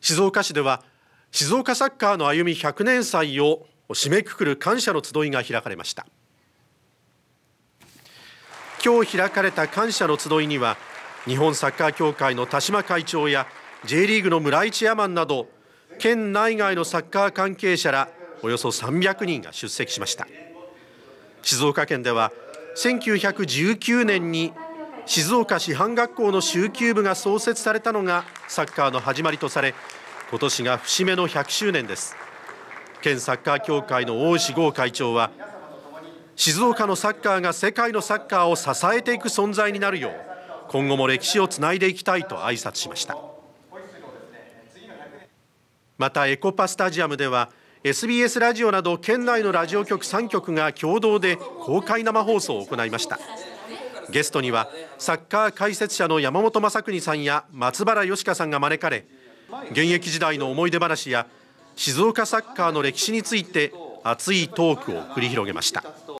静岡市では静岡サッカーの歩み100年祭を締めくくる感謝の集いが開かれました今日開かれた感謝の集いには日本サッカー協会の田島会長や J リーグの村井チェアマンなど県内外のサッカー関係者らおよそ300人が出席しました静岡県では1919年に静岡師範学校の修級部が創設されたのがサッカーの始まりとされ今年が節目の100周年です県サッカー協会の大石豪会長は静岡のサッカーが世界のサッカーを支えていく存在になるよう今後も歴史をつないでいきたいと挨拶しましたまたエコパスタジアムでは SBS ラジオなど県内のラジオ局3局が共同で公開生放送を行いましたゲストにはサッカー解説者の山本昌邦さんや松原芳香さんが招かれ現役時代の思い出話や静岡サッカーの歴史について熱いトークを繰り広げました。